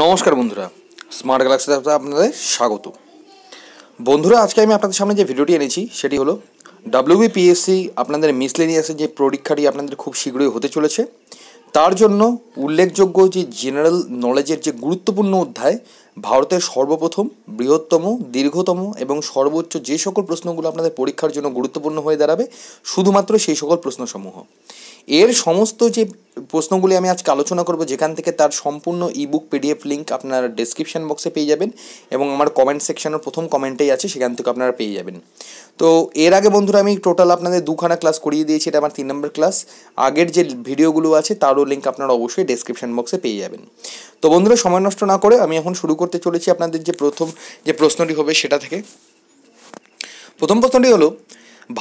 নমস্কার বন্ধুরা স্মার্ট গ্যালাক্সিতে আপনাদের স্বাগত বন্ধুরা আজকে আমি আপনাদের সামনে যে ভিডিওটি এনেছি সেটি হলো ডাব্লিউবিপিএসসি আপনাদের মিসলেনিয়াসের যে পরীক্ষাটি আপনাদের খুব শীঘ্রই হতে চলেছে তার জন্য উল্লেখযোগ্য যে জেনারেল নলেজের যে গুরুত্বপূর্ণ অধ্যায় ভারতের সর্বপ্রথম বৃহত্তম দীর্ঘতম এবং সর্বোচ্চ যে সকল প্রশ্নগুলো আপনাদের পরীক্ষার জন্য গুরুত্বপূর্ণ হয়ে দাঁড়াবে শুধুমাত্র সেই সকল প্রশ্নসমূহ এর সমস্ত যে প্রশ্নগুলি আমি আজকে আলোচনা করব যেখান থেকে তার সম্পূর্ণ ইবুক পিডিএফ লিঙ্ক আপনার ডেসক্রিপশান বক্সে পেয়ে যাবেন এবং আমার কমেন্ট সেকশনের প্রথম কমেন্টেই আছে সেখান থেকে আপনারা পেয়ে যাবেন তো এর আগে বন্ধুরা আমি টোটাল আপনাদের দুখানা ক্লাস করিয়ে দিয়েছি এটা আমার তিন নম্বর ক্লাস আগের যে ভিডিওগুলো আছে তারও লিঙ্ক আপনারা অবশ্যই ডেসক্রিপশান বক্সে পেয়ে যাবেন তো বন্ধুরা সময় নষ্ট না করে আমি এখন শুরু করতে চলেছি আপনাদের যে প্রথম যে প্রশ্নটি হবে সেটা থেকে প্রথম প্রশ্নটি হলো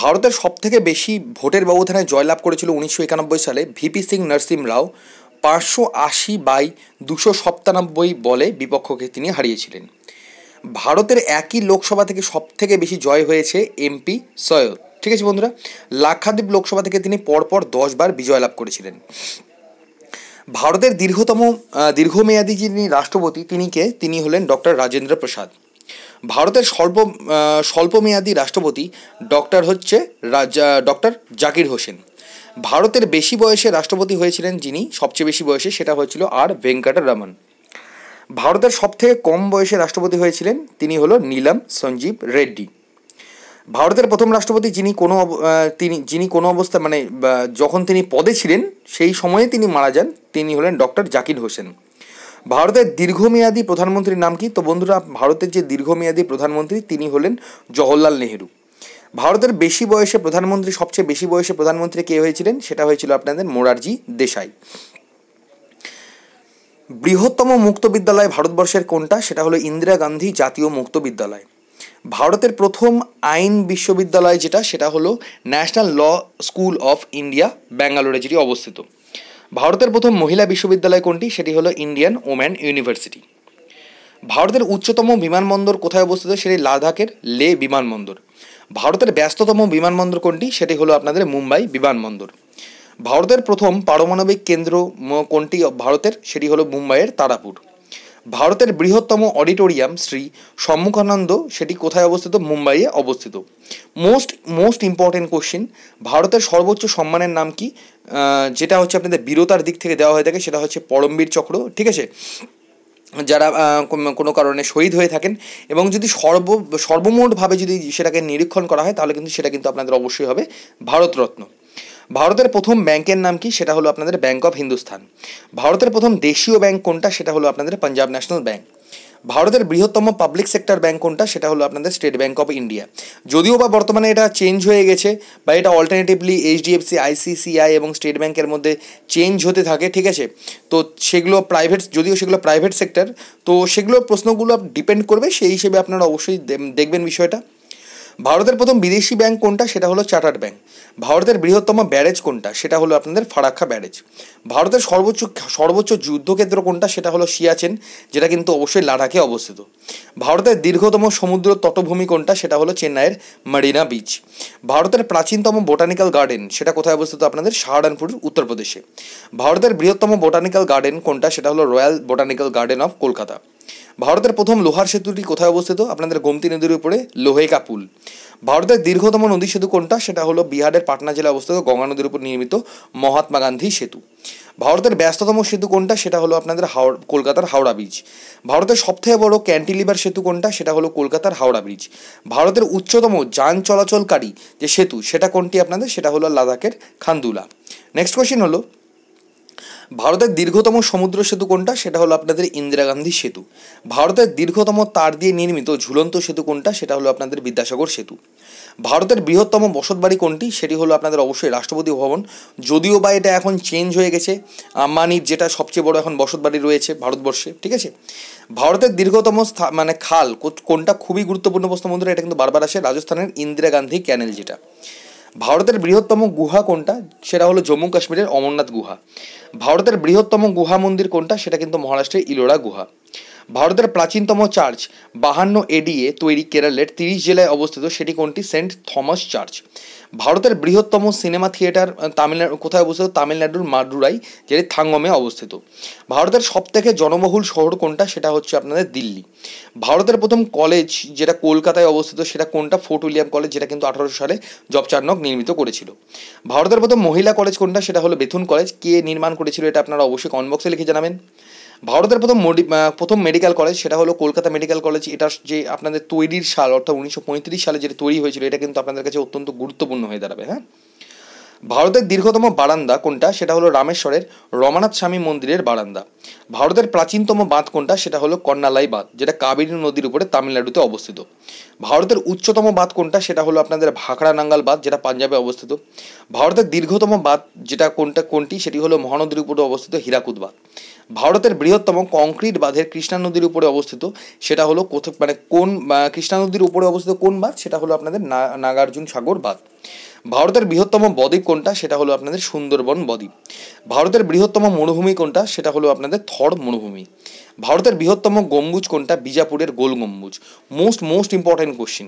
ভারতের সবথেকে বেশি ভোটের ব্যবধানে জয়লাভ করেছিল উনিশশো একানব্বই সালে ভিপি সিং নরসিম রাও পাঁচশো আশি বাই দুশো সপ্তানব্বই বলে বিপক্ষকে তিনি হারিয়েছিলেন ভারতের একই লোকসভা থেকে সবথেকে বেশি জয় হয়েছে এমপি সৈয়দ ঠিক আছে বন্ধুরা লাক্ষাদ্বীপ লোকসভা থেকে তিনি পরপর দশবার বিজয় লাভ করেছিলেন ভারতের দীর্ঘতম দীর্ঘমেয়াদী যিনি রাষ্ট্রপতি তিনি কে তিনি হলেন ডক্টর রাজেন্দ্র প্রসাদ ভারতের স্বল্প স্বল্পমেয়াদী রাষ্ট্রপতি ডক্টর হচ্ছে রাজা ডক্টর জাকির হোসেন ভারতের বেশি বয়সে রাষ্ট্রপতি হয়েছিলেন যিনি সবচেয়ে বেশি বয়সে সেটা হয়েছিল আর ভেঙ্কাটা ভারতের ভারতের সবথেকে কম বয়সে রাষ্ট্রপতি হয়েছিলেন তিনি হলো নীলাম সঞ্জীব রেড্ডি ভারতের প্রথম রাষ্ট্রপতি যিনি কোনো তিনি যিনি কোনো অবস্থা মানে যখন তিনি পদে ছিলেন সেই সময়ে তিনি মারা যান তিনি হলেন ডক্টর জাকির হোসেন ভারতের দীর্ঘমেয়াদী প্রধানমন্ত্রীর নাম কি তো বন্ধুরা ভারতের যে দীর্ঘমেয়াদী প্রধানমন্ত্রী তিনি হলেন জওহরলাল নেহেরু ভারতের বেশি বয়সে প্রধানমন্ত্রী সবচেয়ে বেশি বয়সে প্রধানমন্ত্রী কে হয়েছিলেন সেটা হয়েছিল আপনাদের মোরারজি দেশাই বৃহত্তম মুক্ত বিদ্যালয় ভারতবর্ষের কোনটা সেটা হলো ইন্দিরা গান্ধী জাতীয় মুক্ত বিদ্যালয় ভারতের প্রথম আইন বিশ্ববিদ্যালয় যেটা সেটা হলো national law school of India ব্যাঙ্গালোরে যেটি অবস্থিত ভারতের প্রথম মহিলা বিশ্ববিদ্যালয় কোনটি সেটি হলো ইন্ডিয়ান ওম্যান ইউনিভার্সিটি ভারতের উচ্চতম বিমানবন্দর কোথায় অবস্থিত সেটি লাদাখের লে বিমানবন্দর ভারতের ব্যস্ততম বিমানবন্দর কোনটি সেটি হলো আপনাদের মুম্বাই বিমানবন্দর ভারতের প্রথম পারমাণবিক কেন্দ্র কোনটি ভারতের সেটি হলো মুম্বাইয়ের তারাপুর ভারতের বৃহত্তম অডিটোরিয়াম শ্রী সম্মুখানন্দ সেটি কোথায় অবস্থিত মুম্বাইয়ে অবস্থিত মোস্ট মোস্ট ইম্পর্টেন্ট কোশ্চিন ভারতের সর্বোচ্চ সম্মানের নাম কি যেটা হচ্ছে আপনাদের বীরতার দিক থেকে দেওয়া হয়ে থাকে সেটা হচ্ছে পরমবীর চক্র ঠিক আছে যারা কোনো কারণে শহীদ হয়ে থাকেন এবং যদি সর্ব সর্বমোটভাবে যদি সেটাকে নিরীক্ষণ করা হয় তাহলে কিন্তু সেটা কিন্তু আপনাদের অবশ্যই হবে ভারতরত্ন ভারতের প্রথম ব্যাংকের নাম কি সেটা হলো আপনাদের ব্যাংক অফ হিন্দুস্থান ভারতের প্রথম দেশীয় ব্যাংক কোনটা সেটা হলো আপনাদের পাঞ্জাব ন্যাশনাল ব্যাংক ভারতের বৃহত্তম পাবলিক সেক্টর ব্যাংক কোনটা সেটা হলো আপনাদের স্টেট ব্যাংক অফ ইন্ডিয়া যদিও বা বর্তমানে এটা চেঞ্জ হয়ে গেছে বা এটা অল্টারনেটিভলি এইচডিএফসি আইসিসিআই এবং স্টেট ব্যাংকের মধ্যে চেঞ্জ হতে থাকে ঠিক আছে তো সেগুলো প্রাইভেট যদিও সেগুলো প্রাইভেট সেক্টর তো সেগুলো প্রশ্নগুলো ডিপেন্ড করবে সেই হিসেবে আপনারা অবশ্যই দেখবেন বিষয়টা ভারতের প্রথম বিদেশি ব্যাংক কোনটা সেটা হলো চার্টার্ড ব্যাংক ভারতের বৃহত্তম ব্যারেজ কোনটা সেটা হলো আপনাদের ফারাক্কা ব্যারেজ ভারতের সর্বোচ্চ সর্বোচ্চ যুদ্ধক্ষেত্র কোনটা সেটা হলো সিয়াচেন যেটা কিন্তু অবশ্যই লাডাখে অবস্থিত ভারতের দীর্ঘতম সমুদ্র তটভূমি কোনটা সেটা হলো চেন্নাইয়ের মারিনা বিচ ভারতের প্রাচীনতম বোটানিক্যাল গার্ডেন সেটা কোথায় অবস্থিত আপনাদের সাহারানপুরের উত্তরপ্রদেশে ভারতের বৃহত্তম বোটানিক্যাল গার্ডেন কোনটা সেটা হলো royal botanical garden of Kolkata ভারতের প্রথম লোহার সেতুটি কোথায় অবস্থিত আপনাদের গোমতী নদীর উপরে লোহেকা পুল ভারতের দীর্ঘতম নদী সেতু কোনটা সেটা হলো বিহারের পাটনা জেলায় অবস্থিত গঙ্গা নদীর উপর নির্মিত মহাত্মা গান্ধী সেতু ভারতের ব্যস্ততম সেতু কোনটা সেটা হলো আপনাদের হাওড়া কলকাতার হাওড়া ব্রিজ ভারতের সবথেকে বড় ক্যান্টিলিভার সেতু কোনটা সেটা হলো কলকাতার হাওড়া ব্রিজ ভারতের উচ্চতম যান চলাচলকারী যে সেতু সেটা কোনটি আপনাদের সেটা হলো লাদাখের খান্দুলা নেক্সট কোয়েশ্চেন হলো ভারতের দীর্ঘতম সমুদ্র সেতু কোনটা সেটা হলো আপনাদের ইন্দিরা গান্ধী সেতু ভারতের দীর্ঘতম তার দিয়ে নির্মিত ঝুলন্ত সেতু কোনটা সেটা হলো আপনাদের বিদ্যাসাগর সেতু ভারতের বৃহত্তম বসতবাড়ি কোনটি সেটি হলো আপনাদের অবশ্যই রাষ্ট্রপতি ভবন যদিও বা এটা এখন চেঞ্জ হয়ে গেছে আম্বানির যেটা সবচেয়ে বড় এখন বসতবাড়ি রয়েছে ভারতবর্ষে ঠিক আছে ভারতের দীর্ঘতম মানে খাল কোনটা খুবই গুরুত্বপূর্ণ প্রশ্ন বন্ধুরা এটা কিন্তু বারবার আসে রাজস্থানের ইন্দিরা গান্ধী ক্যানেল যেটা ভারতের বৃহত্তম গুহা কোনটা সেটা হলো জম্মু কাশ্মীরের অমরনাথ গুহা ভারতের বৃহত্তম গুহা মন্দির কোনটা সেটা কিন্তু মহারাষ্ট্রের ইলোরা গুহা ভারতের প্রাচীনতম চার্চ বাহান্ন এডিএ তৈরি কেরালের তিরিশ জেলায় অবস্থিত সেটি কোনটি সেন্ট থমাস চার্চ ভারতের বৃহত্তম সিনেমা থিয়েটার তামিলনাড়ু কোথায় অবস্থিত তামিলনাড়ুর মাদুরাই যেটি থাঙ্গমে অবস্থিত ভারতের সবথেকে জনবহুল শহর কোনটা সেটা হচ্ছে আপনাদের দিল্লি ভারতের প্রথম কলেজ যেটা কলকাতায় অবস্থিত সেটা কোনটা ফোর্ট উইলিয়াম কলেজ যেটা কিন্তু আঠারোশো সালে জবচার্নক নির্মিত করেছিল ভারতের প্রথম মহিলা কলেজ কোনটা সেটা হলো বেথুন কলেজ কে নির্মাণ করেছিল এটা আপনারা অবশ্যই কনবক্সে লিখে জানাবেন ভারতের প্রথম প্রথম মেডিকেল কলেজ সেটা হলো কলকাতা মেডিকেল কলেজ এটা যে আপনাদের তৈরির সাল অর্থাৎ উনিশশো সালে যেটা তৈরি হয়েছিল এটা কিন্তু আপনাদের কাছে অত্যন্ত গুরুত্বপূর্ণ হয়ে দাঁড়াবে হ্যাঁ ভারতের দীর্ঘতম বারান্দা কোনটা সেটা হলো রামেশ্বরের রমানাথ স্বামী মন্দিরের বারান্দা ভারতের প্রাচীনতম বাঁধ কোনটা সেটা হলো কর্ণালাই বাঁধ যেটা কাবেরী নদীর উপরে তামিলনাড়ুতে অবস্থিত ভারতের উচ্চতম বাঁধ কোনটা সেটা হলো আপনাদের ভাকড়া নাঙ্গাল বাঁধ যেটা পাঞ্জাবে অবস্থিত ভারতের দীর্ঘতম বাঁধ যেটা কোনটা কোনটি সেটি হলো মহানদীর উপরে অবস্থিত হীরাকুদ বাঁধ ভারতের বৃহত্তম কংক্রিট বাঁধের কৃষ্ণা নদীর উপরে অবস্থিত সেটা হলো কোথা মানে কোন কৃষ্ণা নদীর উপরে অবস্থিত কোন বাঁধ সেটা হলো আপনাদের নাগার্জুন সাগর বাঁধ ভারতের বৃহত্তম বদ্বীপ কোনটা সেটা হলো আপনাদের সুন্দরবন বদ্বীপ ভারতের বৃহত্তম মরুভূমি কোনটা সেটা হলো আপনাদের থর মরুভূমি ভারতের বৃহত্তম গম্বুজ কোনটা বিজাপুরের গোল গম্বুজ মোস্ট মোস্ট ইম্পর্ট্যান্ট কোশ্চিন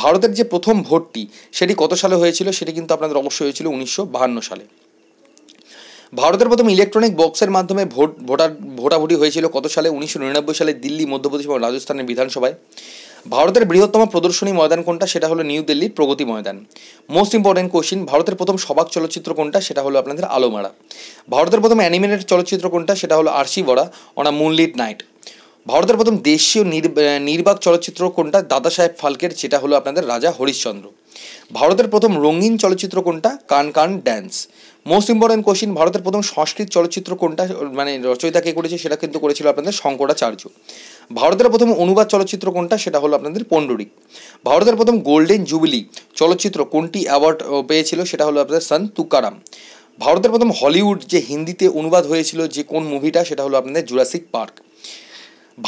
ভারতের যে প্রথম ভোটটি সেটি কত সালে হয়েছিল সেটি কিন্তু আপনাদের অবশ্যই হয়েছিল উনিশশো সালে ভারতের প্রথম ইলেকট্রনিক বক্সের মাধ্যমে ভোট ভোটার ভোটাভুটি হয়েছিল কত সালে উনিশশো নিরানব্বই সালে দিল্লি মধ্যপ্রদেশ এবং রাজস্থানের বিধানসভায় ভারতের বৃহত্তম প্রদর্শনী ময়দান কোনটা সেটা হলো নিউ দিল্লির প্রগতি ময়দান মোস্ট ইম্পর্টেন্ট কোশ্চিন ভারতের প্রথম সবাক চলচ্চিত্র কোনটা সেটা হলো আপনাদের আলোমারা ভারতের প্রথম অ্যানিমেটেড চলচ্চিত্র কোনটা সেটা হলো আরশি বড়া অন আ মুনলিট নাইট ভারতের প্রথম দেশীয় নির্বাক চলচ্চিত্র কোনটা দাদা সাহেব ফালকের সেটা হলো আপনাদের রাজা হরিশ্চন্দ্র ভারতের প্রথম রঙিন চলচ্চিত্র কোনটা কান কান ড্যান্স মোস্ট ইম্পর্টেন্ট কোশ্চিন ভারতের প্রথম সংস্কৃত চলচ্চিত্র কোনটা মানে রচয়িতা কে করেছে সেটা কিন্তু করেছিল আপনাদের শঙ্করাচার্য ভারতের প্রথম অনুবাদ চলচ্চিত্র কোনটা সেটা হলো আপনাদের পণ্ডরিক ভারতের প্রথম গোল্ডেন জুবিলি চলচ্চিত্র কোনটি অ্যাওয়ার্ড পেয়েছিল সেটা হলো আপনাদের সন তুকারাম ভারতের প্রথম হলিউড যে হিন্দিতে অনুবাদ হয়েছিল যে কোন মুভিটা সেটা হলো আপনাদের জুরাসিক পার্ক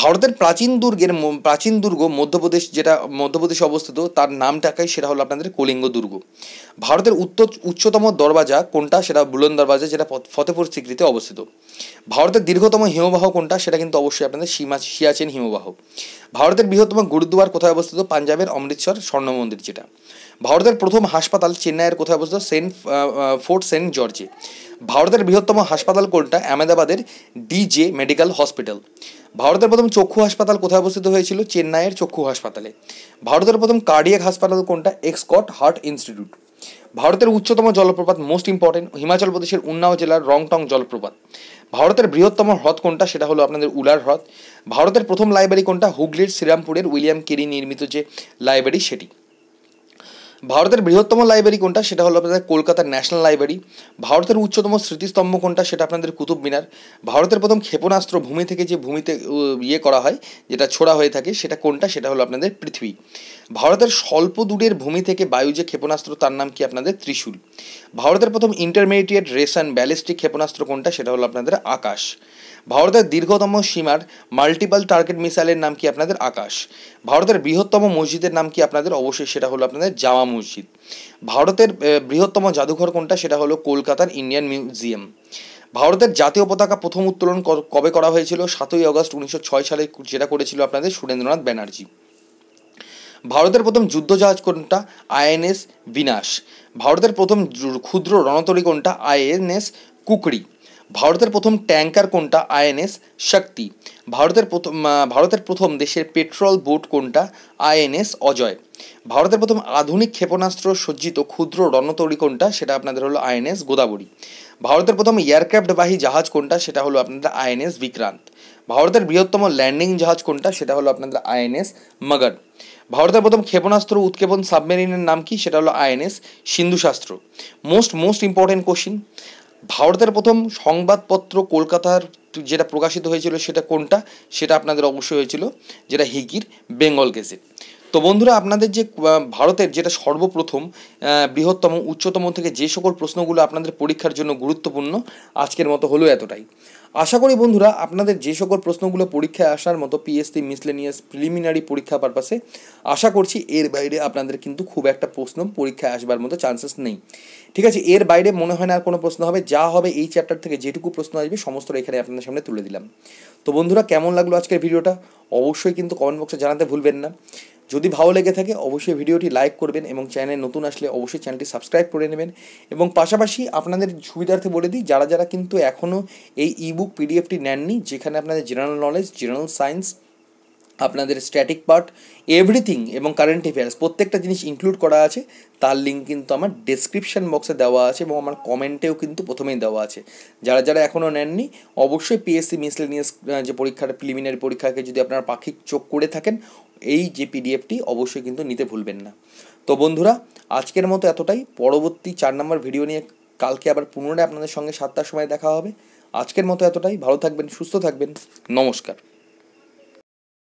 ভারতের প্রাচীন দুর্গের প্রাচীন দুর্গ মধ্যপ্রদেশ যেটা মধ্যপ্রদেশে অবস্থিত তার নামটাকাই সেটা হলো আপনাদের কলিঙ্গ দুর্গ ভারতের উত্তর উচ্চতম দরওয়াজা কোনটা সেটা বুলন দরবাজা যেটা ফতেপুর সিক্রিতে অবস্থিত ভারতের দীর্ঘতম হিমবাহ কোনটা সেটা কিন্তু অবশ্যই আপনাদের সীমা সিয়াচেন হিমবাহ ভারতের বৃহত্তম গুরুদুয়ার কোথায় অবস্থিত পাঞ্জাবের অমৃতসর স্বর্ণ মন্দির যেটা ভারতের প্রথম হাসপাতাল চেন্নাইয়ের কোথায় অবস্থিত সেন্ট ফোর্ট সেন্ট জর্জে ভারতের বৃহত্তম হাসপাতাল কোনটা আহমেদাবাদের ডিজে মেডিকেল হসপিটাল ভারতের প্রথম চক্ষু হাসপাতাল কোথায় অবস্থিত হয়েছিল চেন্নাইয়ের চক্ষু হাসপাতালে ভারতের প্রথম কার্ডিয়াক হাসপাতাল কোনটা এক্সকট হার্ট ইনস্টিটিউট ভারতের উচ্চতম জলপ্রপাত মোস্ট ইম্পর্টেন্ট হিমাচল প্রদেশের উন্নাও জেলার রংটং জলপ্রপাত ভারতের বৃহত্তম হ্রদ কোনটা সেটা হলো আপনাদের উলার হ্রদ ভারতের প্রথম লাইব্রেরি কোনটা হুগলির শ্রীরামপুরের উইলিয়াম কেরি নির্মিত যে লাইব্রেরি সেটি ভারতের বৃহত্তম লাইব্রেরি কোনটা সেটা হলো আপনাদের কলকাতার ন্যাশনাল লাইব্রেরি ভারতের উচ্চতম স্মৃতিস্তম্ভ কোনটা সেটা আপনাদের কুতুব মিনার ভারতের প্রথম ক্ষেপণাস্ত্র ভূমি থেকে যে ভূমিতে ইয়ে করা হয় যেটা ছোড়া হয়ে থাকে সেটা কোনটা সেটা হলো আপনাদের পৃথিবী ভারতের স্বল্প দূরের ভূমি থেকে বায়ু যে ক্ষেপণাস্ত্র তার নাম কি আপনাদের ত্রিশূল ভারতের প্রথম ইন্টারমিডিয়েট রেশন ব্যালিস্টিক ক্ষেপণাস্ত্র কোনটা সেটা হলো আপনাদের আকাশ ভারতের দীর্ঘতম সীমার মাল্টিপাল টার্গেট মিসাইলের নাম কি আপনাদের আকাশ ভারতের বৃহত্তম মসজিদের নাম কি আপনাদের অবশ্যই সেটা হলো আপনাদের জামা মসজিদ ভারতের বৃহত্তম জাদুঘর কোনটা সেটা হলো কলকাতার ইন্ডিয়ান মিউজিয়াম ভারতের জাতীয় পতাকা প্রথম উত্তোলন কবে করা হয়েছিল সাতই অগস্ট উনিশশো সালে যেটা করেছিল আপনাদের সুরেন্দ্রনাথ ব্যানার্জি ভারতের প্রথম যুদ্ধজাহাজ কোনটা আইএনএস বিনাশ ভারতের প্রথম ক্ষুদ্র রণতরী কোনটা আইএনএস কুকড়ি ভারতের প্রথম ট্যাঙ্কার কোনটা আইএনএস শক্তি ভারতের প্রথম ভারতের প্রথম দেশের পেট্রোল বোট কোনটা আইএনএস অজয় ভারতের প্রথম আধুনিক ক্ষেপণাস্ত্র সজ্জিত ক্ষুদ্র রণতরী কোনটা সেটা আপনাদের হলো আইএনএস গোদাবরী ভারতের প্রথম এয়ারক্রাফ্টবাহী জাহাজ কোনটা সেটা হলো আপনাদের আইএনএস বিক্রান্ত ভারতের বৃহত্তম ল্যান্ডিং জাহাজ কোনটা সেটা হলো আপনাদের আইএনএস মগর ভারতের প্রথম ক্ষেপণাস্ত্র উৎক্ষেপণ সাবমেরিনের নাম কি সেটা হলো INS Sindhushastra most most important question ভারতের প্রথম সংবাদপত্র কলকাতার যেটা প্রকাশিত হয়েছিল সেটা কোনটা সেটা আপনাদের অবশ্যই হয়েছিল যেটা হিগির বেঙ্গল গেজেট তো বন্ধুরা আপনাদের যে ভারতের যেটা সর্বপ্রথম বৃহত্তম উচ্চতম থেকে যে সকল প্রশ্নগুলো আপনাদের পরীক্ষার জন্য গুরুত্বপূর্ণ আজকের মতো হলো এতটাই আশা করি বন্ধুরা আপনাদের যে সকল প্রশ্নগুলো পরীক্ষায় আসার মতো পিএসসি মিসলেনিয়াস প্রিলিমিনারি পরীক্ষা পারপাসে আশা করছি এর বাইরে আপনাদের কিন্তু খুব একটা প্রশ্ন পরীক্ষায় আসবার মতো চান্সেস নেই ঠিক আছে এর বাইরে মনে হয় না আর কোনো প্রশ্ন হবে যা হবে এই চ্যাপ্টার থেকে যেটুকু প্রশ্ন আসবে সমস্ত এখানে আপনাদের সামনে তুলে দিলাম তো বন্ধুরা কেমন লাগলো আজকের ভিডিওটা অবশ্যই কিন্তু কমেন্ট বক্সে জানাতে ভুলবেন না যদি ভালো লেগে থাকে অবশ্যই ভিডিওটি লাইক করবেন এবং চ্যানেল নতুন আসলে অবশ্যই চ্যানেলটি সাবস্ক্রাইব করে নেবেন এবং পাশাপাশি আপনাদের সুবিধার্থে বলে দিই যারা যারা কিন্তু এখনও এই ইবুক পিডিএফটি নেননি যেখানে আপনাদের জেনারেল নলেজ জেনারেল সায়েন্স আপনাদের স্ট্যাটিক পার্ট এভরিথিং এবং কারেন্ট অ্যাফেয়ার্স প্রত্যেকটা জিনিস ইনক্লুড করা আছে তার লিঙ্ক কিন্তু আমার ডিসক্রিপশান বক্সে দেওয়া আছে এবং আমার কমেন্টেও কিন্তু প্রথমেই দেওয়া আছে যারা যারা এখনও নেননি অবশ্যই পিএসসি মিসলেনিয়াস যে পরীক্ষার প্রিলিমিনারি পরীক্ষাকে যদি আপনারা পাখি চোখ করে থাকেন এই যে পিডিএফটি অবশ্যই কিন্তু নিতে ভুলবেন না তো বন্ধুরা আজকের মতো এতটাই পরবর্তী চার নম্বর ভিডিও নিয়ে কালকে আবার পুনরায় আপনাদের সঙ্গে সাতটার সময় দেখা হবে আজকের মতো এতটাই ভালো থাকবেন সুস্থ থাকবেন নমস্কার